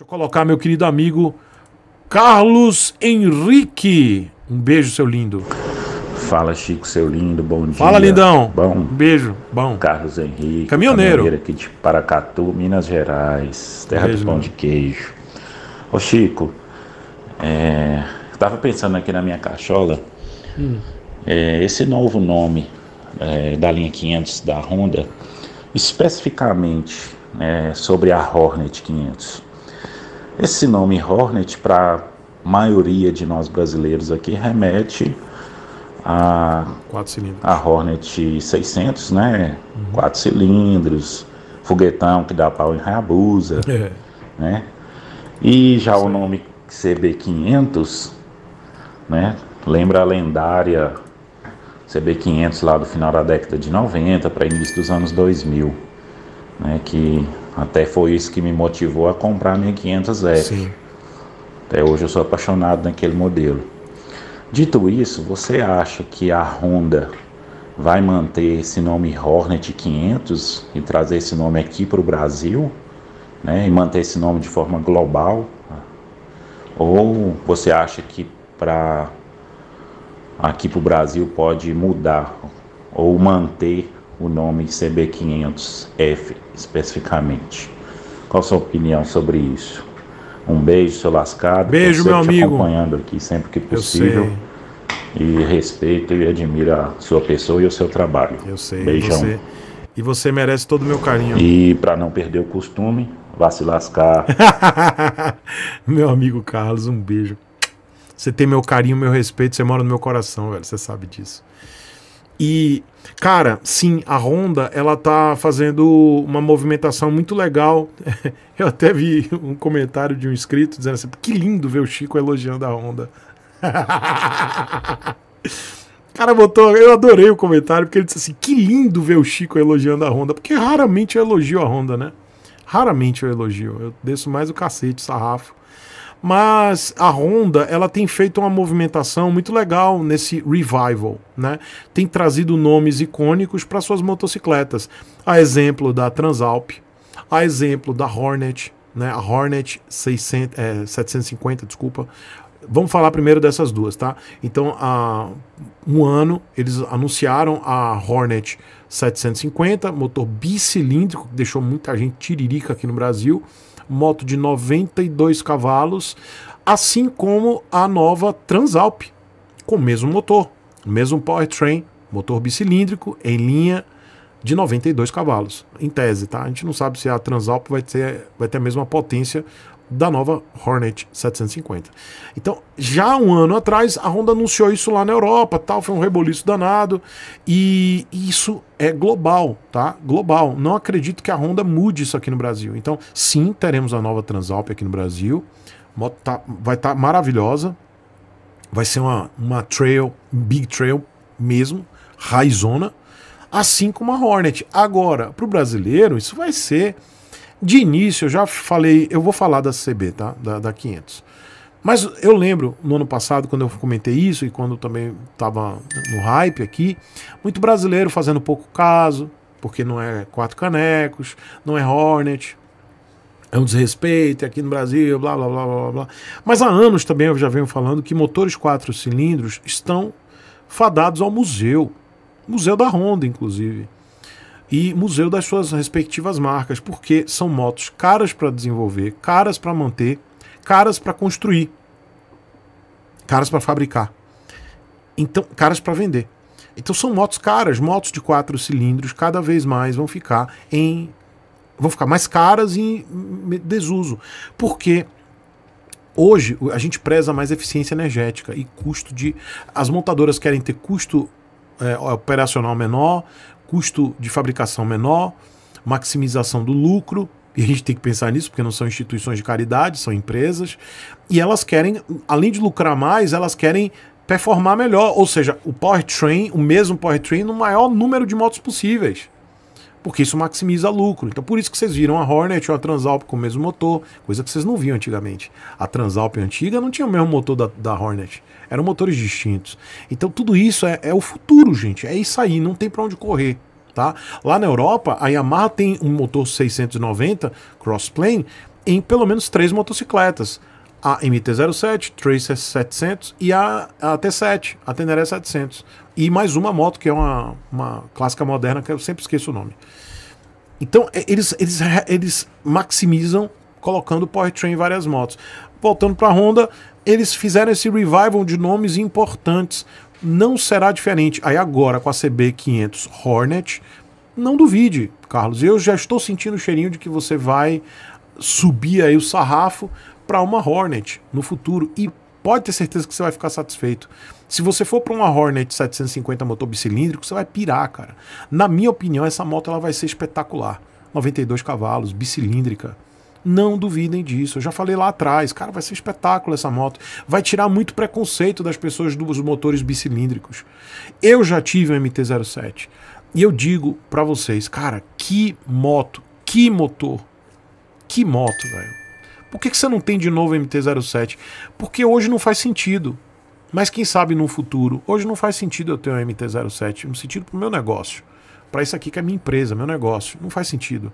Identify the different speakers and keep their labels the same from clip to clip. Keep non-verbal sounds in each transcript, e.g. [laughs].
Speaker 1: Deixa eu colocar meu querido amigo Carlos Henrique. Um beijo, seu lindo.
Speaker 2: Fala, Chico, seu lindo, bom dia. Fala, lindão. Bom. Um beijo, bom. Carlos Henrique. Caminhoneiro. Caminhoneiro aqui de Paracatu, Minas Gerais, terra beijo, do pão de queijo. Ô, Chico, é, tava pensando aqui na minha cachola, hum. é, esse novo nome é, da linha 500 da Honda, especificamente é, sobre a Hornet 500. Esse nome Hornet, para a maioria de nós brasileiros aqui, remete a, a Hornet 600, né? Uhum. Quatro cilindros, foguetão que dá pau em Hayabusa, é. né? E já Sim. o nome CB500, né? Lembra a lendária CB500 lá do final da década de 90 para início dos anos 2000, né? Que até foi isso que me motivou a comprar a minha 500F. Sim. Até hoje eu sou apaixonado naquele modelo. Dito isso, você acha que a Honda vai manter esse nome Hornet 500 e trazer esse nome aqui para o Brasil, né? E manter esse nome de forma global? Ou você acha que para aqui para o Brasil pode mudar ou manter o nome CB500F especificamente. Qual a sua opinião sobre isso? Um beijo, seu lascado. Beijo, meu amigo. acompanhando aqui sempre que possível. E respeito e admiro a sua pessoa e o seu trabalho. Eu sei. Beijão. Você...
Speaker 1: E você merece todo o meu carinho. E
Speaker 2: para não perder o costume, vá se lascar.
Speaker 1: [laughs] meu amigo Carlos, um beijo. Você tem meu carinho, meu respeito, você mora no meu coração, velho. Você sabe disso. E, cara, sim, a Honda, ela tá fazendo uma movimentação muito legal. [laughs] Eu até vi um comentário de um inscrito dizendo assim: que lindo ver o Chico elogiando a Honda.
Speaker 2: [laughs]
Speaker 1: cara botou, eu adorei o comentário, porque ele disse assim: que lindo ver o Chico elogiando a Honda. Porque raramente eu elogio a Honda, né? Raramente eu elogio. Eu desço mais o cacete, sarrafo mas a Honda ela tem feito uma movimentação muito legal nesse revival, né? Tem trazido nomes icônicos para suas motocicletas, a exemplo da Transalp, a exemplo da Hornet, né? A Hornet 600, é, 750, desculpa. Vamos falar primeiro dessas duas, tá? Então, há um ano eles anunciaram a Hornet 750, motor bicilíndrico, que deixou muita gente tiririca aqui no Brasil moto de 92 cavalos, assim como a nova Transalp, com o mesmo motor, mesmo powertrain, motor bicilíndrico em linha de 92 cavalos, em tese, tá? A gente não sabe se a Transalp vai ter, vai ter a mesma potência da nova Hornet 750. Então, já um ano atrás, a Honda anunciou isso lá na Europa, tal, foi um reboliço danado, e isso é global, tá? Global. Não acredito que a Honda mude isso aqui no Brasil. Então, sim, teremos a nova Transalp aqui no Brasil. Moto tá, vai estar tá maravilhosa. Vai ser uma, uma trail, big trail mesmo, raizona, assim como a Hornet. Agora, para o brasileiro, isso vai ser de início, eu já falei, eu vou falar da CB, tá? Da, da 500. Mas eu lembro no ano passado, quando eu comentei isso e quando também estava no hype aqui, muito brasileiro fazendo pouco caso, porque não é quatro canecos, não é Hornet, é um desrespeito é aqui no Brasil, blá blá blá blá blá. Mas há anos também eu já venho falando que motores quatro cilindros estão fadados ao museu, museu da Honda, inclusive e museu das suas respectivas marcas, porque são motos caras para desenvolver, caras para manter, caras para construir, caras para fabricar. Então, caras para vender. Então são motos caras, motos de quatro cilindros, cada vez mais vão ficar em vão ficar mais caras e em desuso, porque hoje a gente preza mais eficiência energética e custo de as montadoras querem ter custo é, operacional menor, custo de fabricação menor, maximização do lucro, e a gente tem que pensar nisso, porque não são instituições de caridade, são empresas, e elas querem, além de lucrar mais, elas querem performar melhor, ou seja, o powertrain, o mesmo powertrain no maior número de motos possíveis porque isso maximiza lucro. Então por isso que vocês viram a Hornet ou a Transalp com o mesmo motor, coisa que vocês não viam antigamente. A Transalp antiga não tinha o mesmo motor da, da Hornet, eram motores distintos. Então tudo isso é, é o futuro, gente, é isso aí, não tem para onde correr. Tá? Lá na Europa, a Yamaha tem um motor 690 crossplane em pelo menos três motocicletas a MT-07, Tracer 700 e a, a T7, a Teneré 700. E mais uma moto que é uma, uma clássica moderna que eu sempre esqueço o nome. Então, eles, eles, eles maximizam colocando o powertrain em várias motos. Voltando para a Honda, eles fizeram esse revival de nomes importantes. Não será diferente. Aí agora com a CB500 Hornet, não duvide, Carlos. Eu já estou sentindo o cheirinho de que você vai subir aí o sarrafo para uma Hornet no futuro e pode ter certeza que você vai ficar satisfeito. Se você for para uma Hornet 750 motor bicilíndrico, você vai pirar, cara. Na minha opinião, essa moto ela vai ser espetacular. 92 cavalos, bicilíndrica. Não duvidem disso. Eu já falei lá atrás, cara, vai ser espetáculo essa moto. Vai tirar muito preconceito das pessoas dos motores bicilíndricos. Eu já tive um MT-07 e eu digo para vocês, cara, que moto, que motor, que moto, velho. Por que, que você não tem de novo MT-07? Porque hoje não faz sentido. Mas quem sabe no futuro? Hoje não faz sentido eu ter um MT-07, No sentido para o meu negócio. Para isso aqui que é minha empresa, meu negócio. Não faz sentido.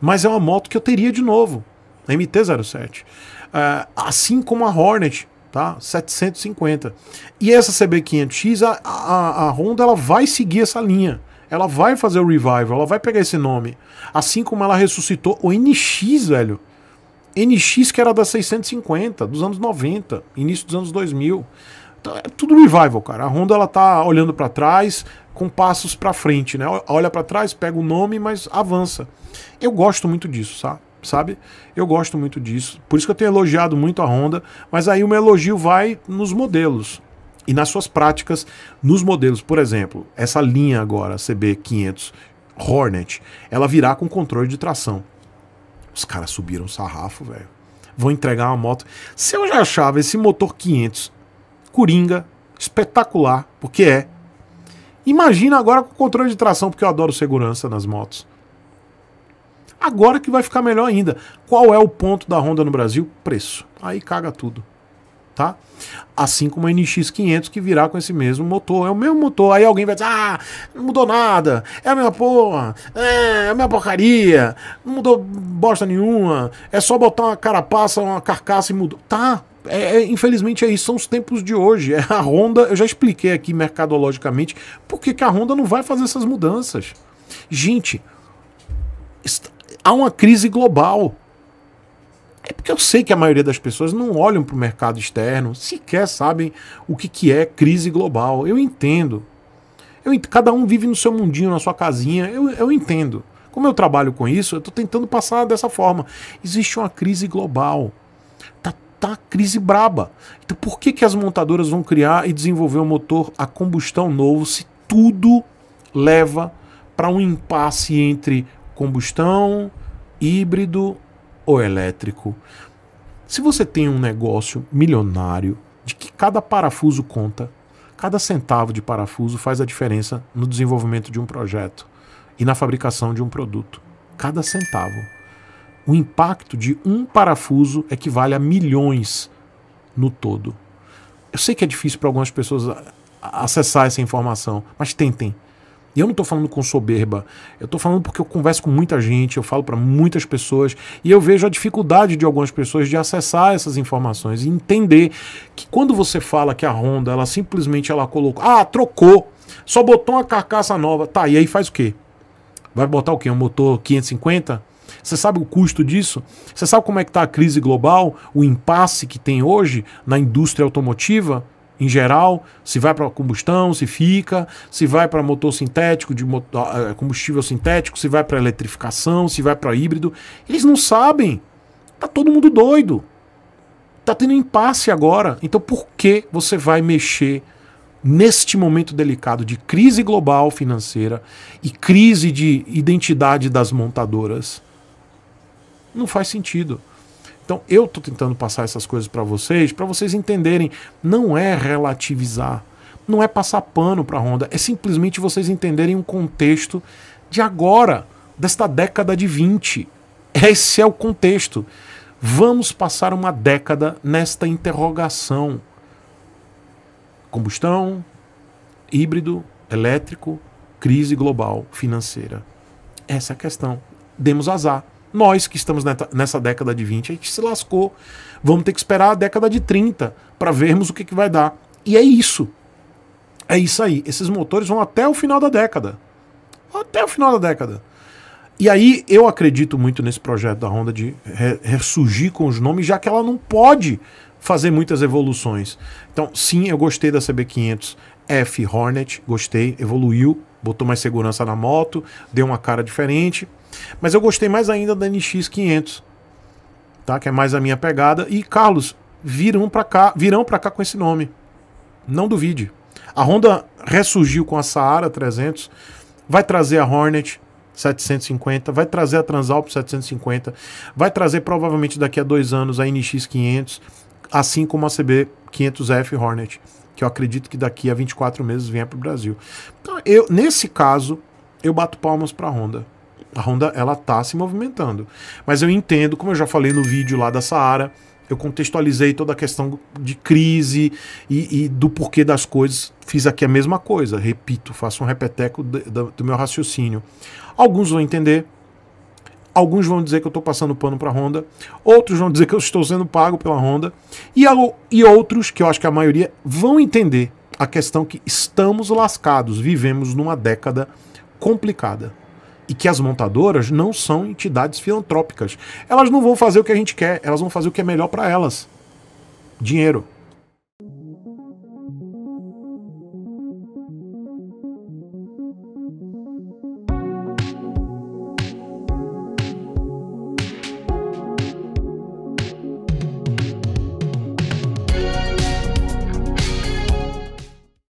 Speaker 1: Mas é uma moto que eu teria de novo. A MT-07. Uh, assim como a Hornet, tá? 750. E essa CB500X, a, a, a Honda ela vai seguir essa linha ela vai fazer o revival, ela vai pegar esse nome. Assim como ela ressuscitou o NX, velho. NX que era da 650, dos anos 90, início dos anos 2000. Então, é tudo revival, cara. A Honda ela tá olhando para trás com passos para frente, né? Olha para trás, pega o nome, mas avança. Eu gosto muito disso, sabe? sabe? Eu gosto muito disso. Por isso que eu tenho elogiado muito a Honda, mas aí o meu elogio vai nos modelos e nas suas práticas nos modelos. Por exemplo, essa linha agora, CB500 Hornet, ela virá com controle de tração. Os caras subiram o sarrafo, velho. Vão entregar uma moto. Se eu já achava esse motor 500 coringa, espetacular, porque é. Imagina agora com controle de tração, porque eu adoro segurança nas motos. Agora que vai ficar melhor ainda. Qual é o ponto da Honda no Brasil? Preço. Aí caga tudo tá? Assim como a NX 500 que virá com esse mesmo motor, é o mesmo motor. Aí alguém vai dizer: "Ah, não mudou nada. É a mesma porra. É, é a mesma porcaria. Não mudou bosta nenhuma. É só botar uma carapaça, uma carcaça e mudou". Tá, é, é, infelizmente é isso, são os tempos de hoje. É a Honda, eu já expliquei aqui mercadologicamente por que, que a Honda não vai fazer essas mudanças. Gente, há uma crise global. É porque eu sei que a maioria das pessoas não olham para o mercado externo, sequer sabem o que, que é crise global. Eu entendo. Eu, cada um vive no seu mundinho, na sua casinha. Eu, eu entendo. Como eu trabalho com isso, eu estou tentando passar dessa forma. Existe uma crise global. Tá, tá crise braba. Então por que, que as montadoras vão criar e desenvolver um motor a combustão novo se tudo leva para um impasse entre combustão, híbrido ou elétrico. Se você tem um negócio milionário, de que cada parafuso conta, cada centavo de parafuso faz a diferença no desenvolvimento de um projeto e na fabricação de um produto. Cada centavo. O impacto de um parafuso equivale é a milhões no todo. Eu sei que é difícil para algumas pessoas acessar essa informação, mas tentem. E eu não estou falando com soberba, eu estou falando porque eu converso com muita gente, eu falo para muitas pessoas e eu vejo a dificuldade de algumas pessoas de acessar essas informações e entender que quando você fala que a Honda, ela simplesmente ela colocou, ah, trocou, só botou uma carcaça nova, tá, e aí faz o quê? Vai botar o quê? Um motor 550? Você sabe o custo disso? Você sabe como é que está a crise global, o impasse que tem hoje na indústria automotiva? em geral, se vai para combustão, se fica, se vai para motor sintético, de motor, ah, é, combustível sintético, se vai para eletrificação, se vai para híbrido. Eles não sabem. Tá todo mundo doido. Tá tendo impasse agora. Então por que você vai mexer neste momento delicado de crise global financeira e crise de identidade das montadoras? Não faz sentido. Então eu estou tentando passar essas coisas para vocês, para vocês entenderem, não é relativizar, não é passar pano para a Honda, é simplesmente vocês entenderem um contexto de agora, desta década de 20. Esse é o contexto. Vamos passar uma década nesta interrogação. Combustão, híbrido, elétrico, crise global financeira. Essa é a questão. Demos azar nós que estamos nessa década de 20, a gente se lascou. Vamos ter que esperar a década de 30 para vermos o que, que vai dar. E é isso. É isso aí. Esses motores vão até o final da década. Até o final da década. E aí eu acredito muito nesse projeto da Honda de ressurgir com os nomes, já que ela não pode fazer muitas evoluções. Então, sim, eu gostei da CB500 F Hornet, gostei, evoluiu, botou mais segurança na moto, deu uma cara diferente. Mas eu gostei mais ainda da NX500, tá? Que é mais a minha pegada. E Carlos, virão para cá, virão para cá com esse nome. Não duvide. A Honda ressurgiu com a Saara 300, vai trazer a Hornet 750, vai trazer a Transalp 750, vai trazer provavelmente daqui a dois anos a NX 500, assim como a CB 500F Hornet, que eu acredito que daqui a 24 meses venha para o Brasil. Então, eu, nesse caso, eu bato palmas para a Honda. A Honda ela tá se movimentando. Mas eu entendo, como eu já falei no vídeo lá da Saara, eu contextualizei toda a questão de crise e, e, do porquê das coisas. Fiz aqui a mesma coisa, repito, faço um repeteco do, do meu raciocínio. Alguns vão entender, alguns vão dizer que eu estou passando pano para a Honda, outros vão dizer que eu estou sendo pago pela Honda, e, e outros, que eu acho que a maioria, vão entender a questão que estamos lascados, vivemos numa década complicada e que as montadoras não são entidades filantrópicas. Elas não vão fazer o que a gente quer, elas vão fazer o que é melhor para elas. Dinheiro.